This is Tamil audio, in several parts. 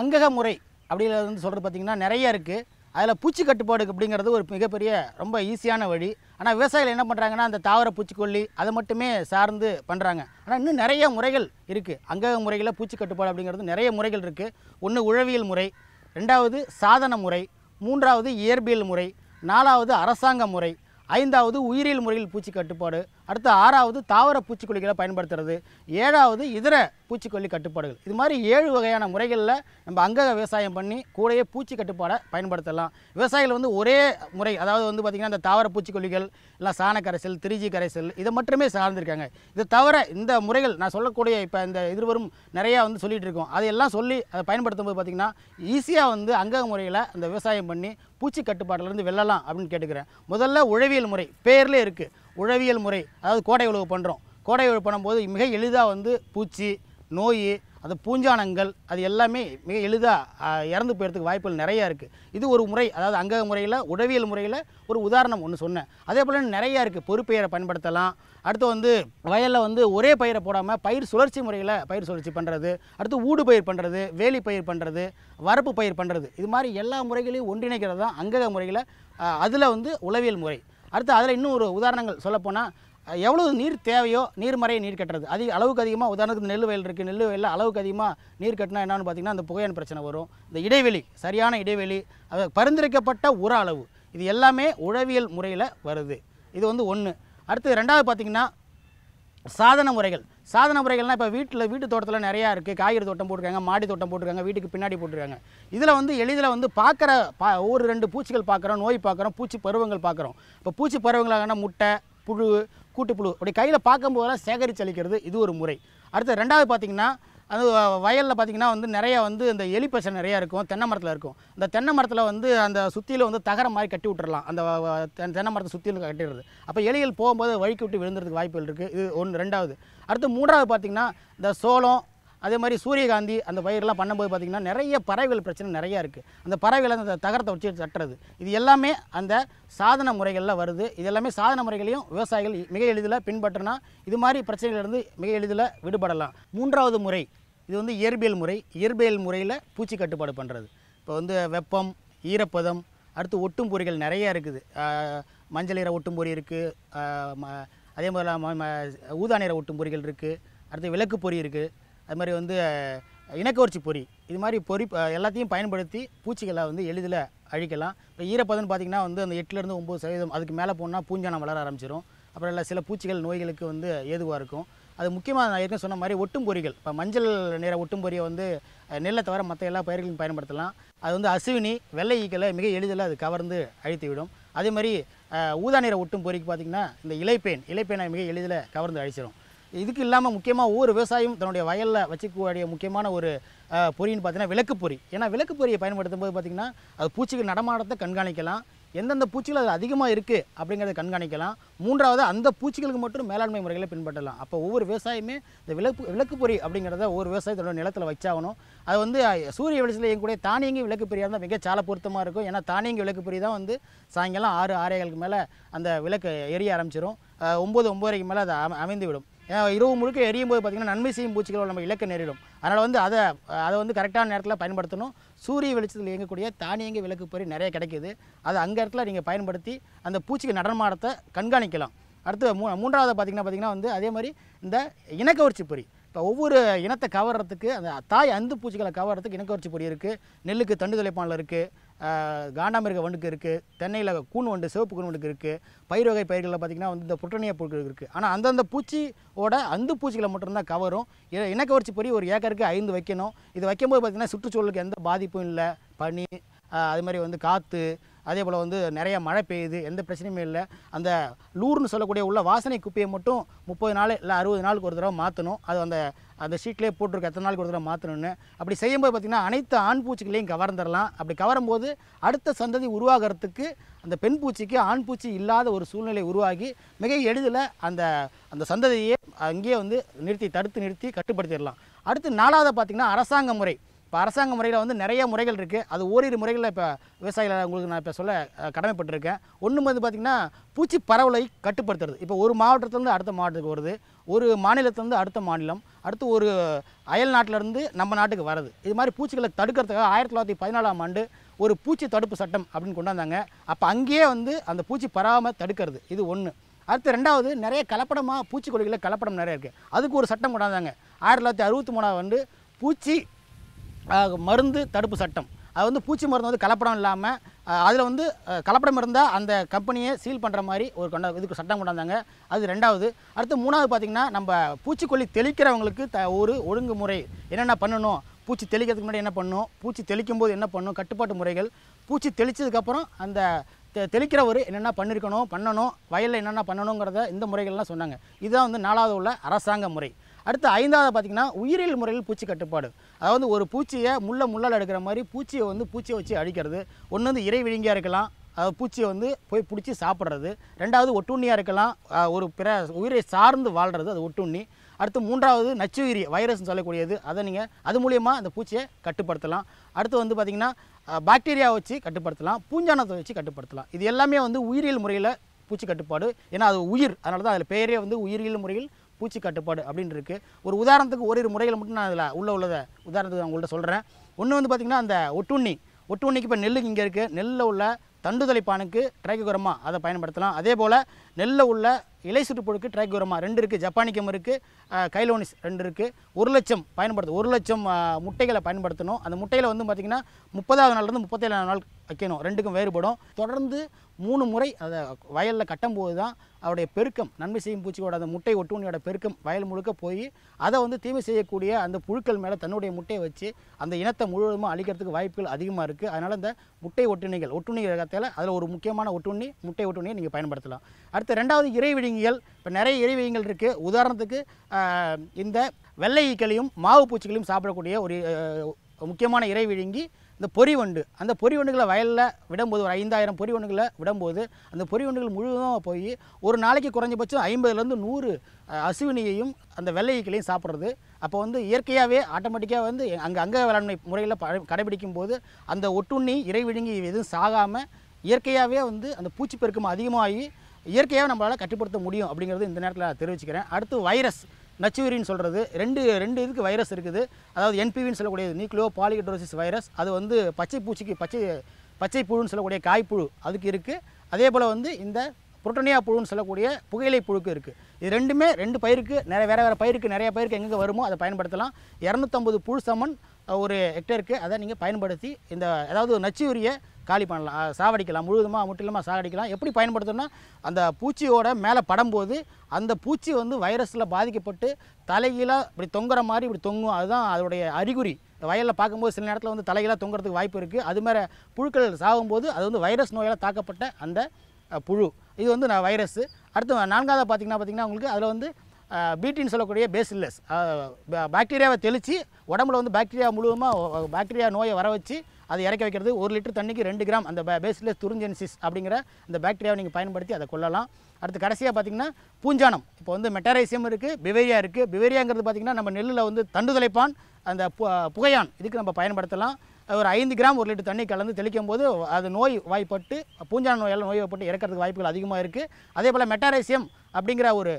அங்கக முறை அப்படிங்கிறது வந்து சொல்கிறது பார்த்திங்கன்னா நிறைய இருக்குது அதில் பூச்சி கட்டுப்பாடு அப்படிங்கிறது ஒரு மிகப்பெரிய ரொம்ப ஈஸியான வழி ஆனால் விவசாயிகள் என்ன பண்ணுறாங்கன்னா அந்த தாவர பூச்சிக்கொல்லி அதை மட்டுமே சார்ந்து பண்ணுறாங்க ஆனால் இன்னும் நிறைய முறைகள் இருக்குது அங்கக முறைகளில் பூச்சி கட்டுப்பாடு அப்படிங்கிறது நிறைய முறைகள் இருக்குது ஒன்று உழவியல் முறை ரெண்டாவது சாதன முறை மூன்றாவது இயற்பியல் முறை நாலாவது அரசாங்க முறை ஐந்தாவது உயிரியல் முறையில் பூச்சி கட்டுப்பாடு அடுத்து ஆறாவது தாவர பூச்சிக்கொல்லிகளை பயன்படுத்துறது ஏழாவது இதர பூச்சிக்கொல்லி கட்டுப்பாடுகள் இது மாதிரி ஏழு வகையான முறைகளில் நம்ம அங்கக விவசாயம் பண்ணி கூடையே பூச்சி கட்டுப்பாடை பயன்படுத்தலாம் விவசாயிகள் வந்து ஒரே முறை அதாவது வந்து பார்த்திங்கன்னா இந்த தாவர பூச்சிக்கொல்லிகள் இல்லை சாண கரைசல் திருஜி கரைசல் இதை மட்டுமே சார்ந்திருக்காங்க இது தவிர இந்த முறைகள் நான் சொல்லக்கூடிய இப்போ இந்த இருவரும் நிறையா வந்து சொல்லிகிட்டு இருக்கோம் அதையெல்லாம் சொல்லி அதை பயன்படுத்தும் போது பார்த்திங்கன்னா ஈஸியாக வந்து அங்கக முறையில் அந்த விவசாயம் பண்ணி பூச்சி கட்டுப்பாட்டிலேருந்து வெல்லலாம் அப்படின்னு கேட்டுக்கிறேன் முதல்ல உழவியல் முறை பேர்லேயே இருக்குது உழவியல் முறை அதாவது கோடை உழவு பண்ணுறோம் கோடை உழவு பண்ணும்போது மிக எளிதாக வந்து பூச்சி நோய் அந்த பூஞ்சானங்கள் அது எல்லாமே மிக எளிதாக இறந்து போயிடுறதுக்கு வாய்ப்புகள் நிறையா இருக்குது இது ஒரு முறை அதாவது அங்கக முறையில் உடவியல் முறையில் ஒரு உதாரணம் ஒன்று சொன்னேன் அதே போல் நிறையா இருக்குது பொறுப்பெயரை பயன்படுத்தலாம் அடுத்து வந்து வயலில் வந்து ஒரே பயிரை போடாமல் பயிர் சுழற்சி முறையில் பயிர் சுழற்சி பண்ணுறது அடுத்து ஊடு பயிர் பண்ணுறது வேலி பயிர் பண்ணுறது வரப்பு பயிர் பண்ணுறது இது மாதிரி எல்லா முறைகளையும் ஒன்றிணைக்கிறது தான் அங்கக முறையில் அதில் வந்து உளவியல் முறை அடுத்து அதில் இன்னும் ஒரு உதாரணங்கள் சொல்லப்போனால் எவ்வளோ நீர் தேவையோ நீர்மறையை நீர் கட்டுறது அதிக அளவுக்கு அதிகமாக உதாரணத்துக்கு நெல் வயல் இருக்குது நெல் வயலில் அளவுக்கு அதிகமாக நீர் கட்டினா என்னென்னு பார்த்திங்கன்னா அந்த புகையான பிரச்சனை வரும் இந்த இடைவெளி சரியான இடைவெளி அது பரிந்துரைக்கப்பட்ட உர அளவு இது எல்லாமே உழவியல் முறையில் வருது இது வந்து ஒன்று அடுத்து ரெண்டாவது பார்த்திங்கன்னா சாதன முறைகள் சாதன முறைகள்னால் இப்போ வீட்டில் வீட்டு தோட்டத்தில் நிறையா இருக்குது காய்கறி தோட்டம் போட்டிருக்காங்க மாடி தோட்டம் போட்டிருக்காங்க வீட்டுக்கு பின்னாடி போட்டிருக்காங்க இதில் வந்து எளிதில் வந்து பார்க்குற பா ஒரு ரெண்டு பூச்சிகள் பார்க்குறோம் நோய் பார்க்குறோம் பூச்சி பருவங்கள் பார்க்குறோம் இப்போ பூச்சி பருவங்களாகனா முட்டை புழு கூட்டுப்புழு அப்படி கையில் பார்க்கும்போதெல்லாம் சேகரித்து அளிக்கிறது இது ஒரு முறை அடுத்து ரெண்டாவது பார்த்திங்கன்னா அது வயலில் பார்த்திங்கன்னா வந்து நிறையா வந்து இந்த எலிப்பசை நிறையா இருக்கும் தென்னை மரத்தில் இருக்கும் இந்த தென்னை மரத்தில் வந்து அந்த சுற்றியில் வந்து தகர மாதிரி கட்டி விட்டுறலாம் அந்த தென்னை மரத்தை சுற்றியில் கட்டிடுறது அப்போ எலிகள் போகும்போது வழிக்கு விட்டு விழுந்துறதுக்கு வாய்ப்புகள் இருக்குது இது ஒன்று ரெண்டாவது அடுத்து மூன்றாவது பார்த்திங்கன்னா இந்த சோளம் அதே மாதிரி சூரியகாந்தி அந்த பயிரெலாம் பண்ணும்போது பார்த்திங்கன்னா நிறைய பறவைகள் பிரச்சனை நிறையா இருக்குது அந்த பறவைகள் அந்த தகரத்தை வச்சு தட்டுறது இது எல்லாமே அந்த சாதன முறைகளில் வருது இது எல்லாமே சாதன முறைகளையும் விவசாயிகள் மிக எளிதில் பின்பற்றினா இது மாதிரி பிரச்சனைகள்லேருந்து மிக எளிதில் விடுபடலாம் மூன்றாவது முறை இது வந்து இயற்பியல் முறை இயற்பியல் முறையில் பூச்சி கட்டுப்பாடு பண்ணுறது இப்போ வந்து வெப்பம் ஈரப்பதம் அடுத்து ஒட்டும் பொறிகள் நிறையா இருக்குது மஞ்சள் நிற ஒட்டும் பொறி இருக்குது அதே மாதிரி ஊதா நிற ஒட்டும் பொறிகள் இருக்குது அடுத்து விளக்கு பொறி இருக்குது அது மாதிரி வந்து இனக்கவர்ச்சி பொறி இது மாதிரி பொறி எல்லாத்தையும் பயன்படுத்தி பூச்சிகளை வந்து எளிதில் அழிக்கலாம் இப்போ ஈரப்பதம்னு பார்த்திங்கன்னா வந்து அந்த எட்டுலேருந்து ஒம்பது சதவீதம் அதுக்கு மேலே போனால் பூஞ்சானம் வளர ஆரம்பிச்சிடும் அப்புறம் இல்லை சில பூச்சிகள் நோய்களுக்கு வந்து ஏதுவாக இருக்கும் அது முக்கியமாக நான் ஏற்கனவே சொன்ன மாதிரி ஒட்டும் பொறிகள் இப்போ மஞ்சள் நிற ஒட்டும் பொரியை வந்து நெல்லை தவிர மற்ற எல்லா பயிர்களையும் பயன்படுத்தலாம் அது வந்து அசுவினி வெள்ளை ஈக்களை மிக எளிதில் அது கவர்ந்து அழித்து விடும் அதே மாதிரி ஊதா நிற ஒட்டும் பொறிக்கு பார்த்திங்கன்னா இந்த இலைப்பேன் இலைப்பேனை மிக எளிதில் கவர்ந்து அழிச்சிடும் இதுக்கு இல்லாமல் முக்கியமாக ஒவ்வொரு விவசாயம் தன்னுடைய வயலில் வச்சுக்கக்கூடிய முக்கியமான ஒரு பொறின்னு பார்த்தீங்கன்னா விளக்கு பொறி ஏன்னா விளக்கு பொரியை பயன்படுத்தும் போது பார்த்திங்கன்னா அது பூச்சிகள் நடமாட்டத்தை கண்காணிக்கலாம் எந்தெந்த பூச்சிகள் அது அதிகமாக இருக்குது அப்படிங்கிறத கண்காணிக்கலாம் மூன்றாவது அந்த பூச்சிகளுக்கு மட்டும் மேலாண்மை முறைகளை பின்பற்றலாம் அப்போ ஒவ்வொரு விவசாயமே இந்த விளக்கு விளக்கு பொறி அப்படிங்கிறத ஒவ்வொரு விவசாயத்தோட நிலத்தில் வச்சாகணும் அது வந்து சூரிய வெளிச்சத்தில் இயங்கக்கூடிய தானியங்கி விளக்குப்பொறியாக இருந்தால் மிக சால பொருத்தமாக இருக்கும் ஏன்னா தானியங்கி பொறி தான் வந்து சாயங்காலம் ஆறு ஆறேகளுக்கு மேலே அந்த விளக்கு எரிய ஆரம்பிச்சிடும் ஒம்பது ஒம்பதரைக்கு மேலே அது அமைந்துவிடும் இரவு முழுக்க எரியும் போது பார்த்திங்கன்னா நன்மை செய்யும் பூச்சிகளோட நம்ம இலக்கை நேரிடும் அதனால் வந்து அதை அதை வந்து கரெக்டான நேரத்தில் பயன்படுத்தணும் சூரிய வெளிச்சத்தில் இயங்கக்கூடிய தானியங்க விளக்கு பறி நிறைய கிடைக்கிது அதை அங்கே இடத்துல நீங்கள் பயன்படுத்தி அந்த பூச்சிக்கு நடனமாடத்தை கண்காணிக்கலாம் அடுத்து மூ மூன்றாவது பார்த்திங்கன்னா பார்த்திங்கன்னா வந்து அதே மாதிரி இந்த இனக்கவர்ச்சி பொறி இப்போ ஒவ்வொரு இனத்தை கவர்றதுக்கு அந்த தாய் அந்து பூச்சிகளை கவர்றதுக்கு இனக்கவர்ச்சி பொடி இருக்குது நெல்லுக்கு தண்டு துளைப்பானில் இருக்குது காண்டாமிருக வண்டுக்கு இருக்குது தென்னையில் கூண் வண்டு சிவப்பு கூண் வண்டுக்கு இருக்குது பயிர் வகை பயிர்களில் பார்த்திங்கன்னா வந்து இந்த புற்றணிய பொருட்கள் இருக்குது ஆனால் அந்தந்த பூச்சியோட அந்த பூச்சிகளை மட்டும்தான் கவரும் இனக்கவர்ச்சி பொறி ஒரு ஏக்கருக்கு ஐந்து வைக்கணும் இது வைக்கும்போது பார்த்திங்கன்னா சுற்றுச்சூழலுக்கு எந்த பாதிப்பும் இல்லை பனி அது மாதிரி வந்து காற்று அதே போல் வந்து நிறைய மழை பெய்யுது எந்த பிரச்சனையுமே இல்லை அந்த லூர்னு சொல்லக்கூடிய உள்ள வாசனை குப்பையை மட்டும் முப்பது நாள் இல்லை அறுபது நாளுக்கு ஒரு தடவை மாற்றணும் அது அந்த அந்த ஷீட்லேயே போட்டிருக்க எத்தனை நாளுக்கு ஒரு தடவை மாற்றணும்னு அப்படி செய்யும்போது பார்த்திங்கன்னா அனைத்து ஆண் பூச்சிகளையும் கவர்ந்துடலாம் அப்படி கவரும்போது அடுத்த சந்ததி உருவாகிறதுக்கு அந்த பெண் பூச்சிக்கு ஆண் பூச்சி இல்லாத ஒரு சூழ்நிலை உருவாகி மிக எளிதில் அந்த அந்த சந்ததியை அங்கேயே வந்து நிறுத்தி தடுத்து நிறுத்தி கட்டுப்படுத்திடலாம் அடுத்து நாலாவது பார்த்திங்கன்னா அரசாங்க முறை இப்போ அரசாங்க முறையில் வந்து நிறைய முறைகள் இருக்குது அது ஓரிரு முறைகளில் இப்போ விவசாயிகளை உங்களுக்கு நான் இப்போ சொல்ல கடமைப்பட்டிருக்கேன் ஒன்று வந்து பார்த்திங்கன்னா பூச்சி பரவலை கட்டுப்படுத்துறது இப்போ ஒரு மாவட்டத்துலேருந்து அடுத்த மாவட்டத்துக்கு வருது ஒரு மாநிலத்திலேருந்து அடுத்த மாநிலம் அடுத்து ஒரு அயல் நாட்டிலேருந்து நம்ம நாட்டுக்கு வருது இது மாதிரி பூச்சிகளை தடுக்கிறதுக்காக ஆயிரத்தி தொள்ளாயிரத்தி பதினாலாம் ஆண்டு ஒரு பூச்சி தடுப்பு சட்டம் அப்படின்னு கொண்டாந்தாங்க அப்போ அங்கேயே வந்து அந்த பூச்சி பரவாமல் தடுக்கிறது இது ஒன்று அடுத்து ரெண்டாவது நிறைய கலப்படமாக பூச்சிக்கொல்லிகளில் கலப்படம் நிறைய இருக்குது அதுக்கு ஒரு சட்டம் கொண்டாந்தாங்க ஆயிரத்தி தொள்ளாயிரத்தி அறுபத்தி மூணாவது வந்து பூச்சி மருந்து தடுப்பு சட்டம் அது வந்து பூச்சி மருந்து வந்து கலப்படம் இல்லாமல் அதில் வந்து கலப்படம் இருந்தால் அந்த கம்பெனியை சீல் பண்ணுற மாதிரி ஒரு கொண்டா இதுக்கு சட்டம் கொண்டாந்தாங்க அது ரெண்டாவது அடுத்து மூணாவது பார்த்திங்கன்னா நம்ம பூச்சிக்கொல்லி தெளிக்கிறவங்களுக்கு த ஒரு ஒழுங்குமுறை என்னென்ன பண்ணணும் பூச்சி தெளிக்கிறதுக்கு முன்னாடி என்ன பண்ணணும் பூச்சி தெளிக்கும் போது என்ன பண்ணணும் கட்டுப்பாட்டு முறைகள் பூச்சி தெளித்ததுக்கப்புறம் அந்த தெளிக்கிறவர் என்னென்ன பண்ணியிருக்கணும் பண்ணணும் வயலில் என்னென்ன பண்ணணுங்கிறத இந்த முறைகள்லாம் சொன்னாங்க இதுதான் வந்து நாலாவது உள்ள அரசாங்க முறை அடுத்து ஐந்தாவது பார்த்திங்கன்னா உயிரியல் முறையில் பூச்சி கட்டுப்பாடு அதாவது ஒரு பூச்சியை முள்ள முள்ளால் எடுக்கிற மாதிரி பூச்சியை வந்து பூச்சியை வச்சு அழிக்கிறது ஒன்று வந்து இறை விழுங்கியாக இருக்கலாம் பூச்சியை வந்து போய் பிடிச்சி சாப்பிட்றது ரெண்டாவது ஒட்டுண்ணியாக இருக்கலாம் ஒரு பிற உயிரை சார்ந்து வாழ்கிறது அது ஒட்டுண்ணி அடுத்து மூன்றாவது நச்சு உயிரி வைரஸ்னு சொல்லக்கூடியது அதை நீங்கள் அது மூலியமாக அந்த பூச்சியை கட்டுப்படுத்தலாம் அடுத்து வந்து பார்த்திங்கன்னா பாக்டீரியா வச்சு கட்டுப்படுத்தலாம் பூஞ்சானத்தை வச்சு கட்டுப்படுத்தலாம் இது எல்லாமே வந்து உயிரியல் முறையில் பூச்சி கட்டுப்பாடு ஏன்னா அது உயிர் அதனால தான் அதில் பெயரே வந்து உயிரியல் முறையில் பூச்சி கட்டுப்பாடு அப்படின்னு இருக்குது ஒரு உதாரணத்துக்கு ஒரு முறைகள் மட்டும் நான் அதில் உள்ள உள்ளதை உதாரணத்துக்கு நான் உங்கள்கிட்ட சொல்கிறேன் ஒன்று வந்து பார்த்திங்கன்னா அந்த ஒட்டுண்ணி ஒட்டுண்ணிக்கு இப்போ நெல்லுக்கு இங்கே இருக்குது நெல்லில் உள்ள தண்டுதலைப்பானுக்கு ட்ரைக்குரமா அதை பயன்படுத்தலாம் அதே போல் நெல்லில் உள்ள இலை சுற்றுப்புழுக்கு ட்ரைக்குரமா ரெண்டு இருக்குது ஜப்பானிக்கம் இருக்குது கைலோனிஸ் ரெண்டு இருக்குது ஒரு லட்சம் பயன்படுத்து ஒரு லட்சம் முட்டைகளை பயன்படுத்தணும் அந்த முட்டையில் வந்து பார்த்திங்கன்னா முப்பதாவது நாள்லேருந்து முப்பத்தேழாவது நாள் வைக்கணும் ரெண்டுக்கும் வேறுபடும் தொடர்ந்து மூணு முறை அதை வயலில் கட்டும்போது தான் அவருடைய பெருக்கம் நன்மை செய்யும் பூச்சியோட அந்த முட்டை ஒட்டுமணியோட பெருக்கம் வயல் முழுக்க போய் அதை வந்து தீமை செய்யக்கூடிய அந்த புழுக்கள் மேலே தன்னுடைய முட்டையை வச்சு அந்த இனத்தை முழுவதுமாக அழிக்கிறதுக்கு வாய்ப்புகள் அதிகமாக இருக்குது அதனால் அந்த முட்டை ஒட்டுணிகள் ஒட்டுணி ரகத்தில் அதில் ஒரு முக்கியமான ஒட்டுண்ணி முட்டை ஒட்டுண்ணியை நீங்கள் பயன்படுத்தலாம் அடுத்து ரெண்டாவது இறைவிழிங்கிகள் இப்போ நிறைய இறைவிழிங்கள் இருக்குது உதாரணத்துக்கு இந்த வெள்ளை ஈக்களையும் மாவு பூச்சிகளையும் சாப்பிடக்கூடிய ஒரு முக்கியமான இறை இந்த பொறி வண்டு அந்த பொறி வண்டுகளை வயலில் விடும்போது ஒரு ஐந்தாயிரம் பொறி வண்டுகளை விடும்போது அந்த பொறி வண்டுகள் முழுவதும் போய் ஒரு நாளைக்கு குறைஞ்சபட்சம் ஐம்பதுலேருந்து நூறு அசுவினியையும் அந்த வெள்ளையீக்களையும் சாப்பிட்றது அப்போ வந்து இயற்கையாகவே ஆட்டோமேட்டிக்காக வந்து அங்கே அங்க வேளாண்மை முறையில் கடைபிடிக்கும் போது அந்த ஒட்டுண்ணி இறை விழுங்கி எதுவும் சாகாமல் இயற்கையாகவே வந்து அந்த பூச்சி பெருக்கம் அதிகமாகி இயற்கையாக நம்மளால் கட்டுப்படுத்த முடியும் அப்படிங்கிறது இந்த நேரத்தில் தெரிவிச்சுக்கிறேன் அடுத்து வைரஸ் நச்சுவரின்னு சொல்கிறது ரெண்டு ரெண்டு இதுக்கு வைரஸ் இருக்குது அதாவது என்பிவின்னு சொல்லக்கூடியது நியூக்ளியோ பாலிகட்ரோசிஸ் வைரஸ் அது வந்து பச்சை பூச்சிக்கு பச்சை பச்சை புழுன்னு சொல்லக்கூடிய காய்ப்புழு அதுக்கு இருக்குது அதே போல் வந்து இந்த புரட்டனியா புழுன்னு சொல்லக்கூடிய புகையிலை புழுக்கு இருக்குது இது ரெண்டுமே ரெண்டு பயிருக்கு நிறைய வேறு வேறு பயிருக்கு நிறைய பயிருக்கு எங்கெங்கே வருமோ அதை பயன்படுத்தலாம் இரநூத்தம்பது புழு சமன் ஒரு ஹெக்டருக்கு அதை நீங்கள் பயன்படுத்தி இந்த அதாவது நச்சு உரிய காலி பண்ணலாம் சாவடிக்கலாம் முழுவதுமாக முற்றிலுமாக சாகடிக்கலாம் எப்படி பயன்படுத்தணும்னா அந்த பூச்சியோட மேலே படும்போது அந்த பூச்சி வந்து வைரஸில் பாதிக்கப்பட்டு தலைகீழாக இப்படி தொங்குற மாதிரி இப்படி தொங்கும் அதுதான் அதோடைய அறிகுறி வயலில் பார்க்கும்போது சில நேரத்தில் வந்து தலைகளாக தொங்குறதுக்கு வாய்ப்பு இருக்குது அது மாதிரி புழுக்கள் சாகும்போது அது வந்து வைரஸ் நோயால் தாக்கப்பட்ட அந்த புழு இது வந்து நான் வைரஸ்ஸு அடுத்து நான்காவது பார்த்திங்கன்னா பார்த்திங்கன்னா உங்களுக்கு அதில் வந்து பீட்டின்னு சொல்லக்கூடிய பேசில்லஸ் பாக்டீரியாவை தெளித்து உடம்புல வந்து பாக்டீரியா முழுவதுமாக பாக்டீரியா நோயை வர வச்சு அதை இறக்க வைக்கிறது ஒரு லிட்டர் தண்ணிக்கு ரெண்டு கிராம் அந்த பேஸ்லெஸ் துருஞ்சென்சிஸ் அப்படிங்கிற அந்த பாக்டீரியாவை நீங்கள் பயன்படுத்தி அதை கொள்ளலாம் அடுத்து கடைசியாக பார்த்திங்கன்னா பூஞ்சானம் இப்போ வந்து மெட்டாரைசியம் இருக்குது பிவேரியா இருக்குது பிவேரியாங்கிறது பார்த்திங்கன்னா நம்ம நெல்லில் வந்து தண்டுதலைப்பான் அந்த புகையான் இதுக்கு நம்ம பயன்படுத்தலாம் ஒரு ஐந்து கிராம் ஒரு லிட்டர் தண்ணி கலந்து தெளிக்கும் போது அது நோய் வாய்ப்பட்டு பூஞ்சான நோயால் வாய்ப்பட்டு இறக்கிறதுக்கு வாய்ப்புகள் அதிகமாக இருக்குது அதே போல் மெட்டாரேசியம் அப்படிங்கிற ஒரு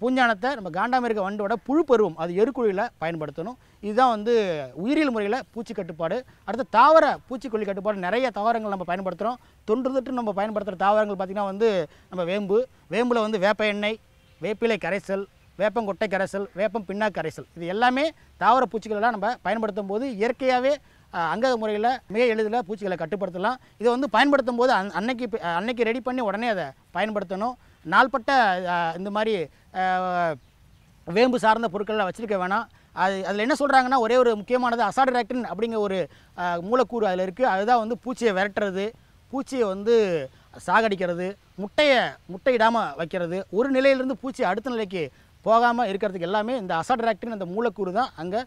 பூஞ்சானத்தை நம்ம காண்டாமிருக வண்டோட புழு பருவம் அது எருக்குழியில் பயன்படுத்தணும் இதுதான் வந்து உயிரியல் முறையில் பூச்சி கட்டுப்பாடு அடுத்து தாவர பூச்சிக்கொல்லி கட்டுப்பாடு நிறைய தாவரங்கள் நம்ம பயன்படுத்துகிறோம் தொன்று தொன்றுதொற்று நம்ம பயன்படுத்துகிற தாவரங்கள் பார்த்திங்கன்னா வந்து நம்ம வேம்பு வேம்பில் வந்து வேப்ப எண்ணெய் வேப்பிலை கரைசல் வேப்பங்கொட்டை கரைசல் வேப்பம் பின்னாக்கரைசல் கரைசல் இது எல்லாமே தாவர பூச்சிகளெல்லாம் நம்ம பயன்படுத்தும் போது இயற்கையாகவே அங்கத முறையில் மிக எளிதில் பூச்சிகளை கட்டுப்படுத்தலாம் இதை வந்து பயன்படுத்தும் போது அன் அன்னைக்கு அன்னைக்கு ரெடி பண்ணி உடனே அதை பயன்படுத்தணும் நாள்பட்ட இந்த மாதிரி வேம்பு சார்ந்த பொருட்களை வச்சுருக்க வேணாம் அது அதில் என்ன சொல்கிறாங்கன்னா ஒரே ஒரு முக்கியமானது அசாடராக்டின் அப்படிங்கிற ஒரு மூலக்கூறு அதில் இருக்குது அதுதான் வந்து பூச்சியை விரட்டுறது பூச்சியை வந்து சாகடிக்கிறது முட்டையை முட்டையிடாமல் வைக்கிறது ஒரு நிலையிலிருந்து பூச்சியை அடுத்த நிலைக்கு போகாமல் இருக்கிறதுக்கு எல்லாமே இந்த அசாட் ஆக்டின் அந்த மூலக்கூறு தான் அங்கே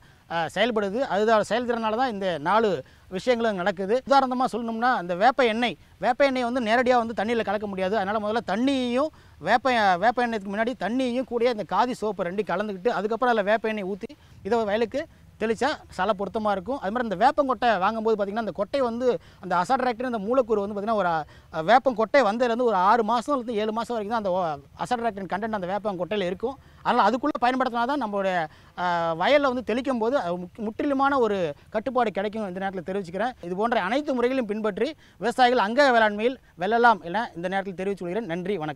செயல்படுது அதுதான் செயல்திறனால தான் இந்த நாலு விஷயங்களும் நடக்குது உதாரணமாக சொல்லணும்னா அந்த வேப்ப எண்ணெய் வேப்ப எண்ணெய் வந்து நேரடியாக வந்து தண்ணியில் கலக்க முடியாது அதனால் முதல்ல தண்ணியையும் வேப்ப வேப்ப எண்ணெய்க்கு முன்னாடி தண்ணியையும் கூட இந்த காதி சோப்பு ரெண்டு கலந்துக்கிட்டு அதுக்கப்புறம் அதில் வேப்ப எண்ணெய் ஊற்றி இதை வயலுக்கு தெளித்தேன் சில பொருத்தமாக இருக்கும் அது மாதிரி இந்த வேப்பங்கொட்டை வாங்கும்போது பார்த்திங்கன்னா அந்த கொட்டை வந்து அந்த அசட்ராக்டர் அந்த மூலக்கூறு வந்து பார்த்திங்கன்னா ஒரு வேப்பங்கொட்டை வந்ததுலேருந்து ஒரு ஆறு இருந்து ஏழு மாதம் வரைக்கும் தான் அந்த அசட்ராக்டின் கண்டென்ட் அந்த வேப்பங்கொட்டையில் இருக்கும் அதனால் அதுக்குள்ளே பயன்படுத்தினா தான் நம்மளுடைய வயலில் வந்து தெளிக்கும் போது முற்றிலுமான ஒரு கட்டுப்பாடு கிடைக்கும் இந்த நேரத்தில் தெரிவிச்சுக்கிறேன் இது போன்ற அனைத்து முறைகளையும் பின்பற்றி விவசாயிகள் அங்க வேளாண்மையில் வெல்லலாம் என இந்த நேரத்தில் தெரிவித்து கொள்கிறேன் நன்றி வணக்கம்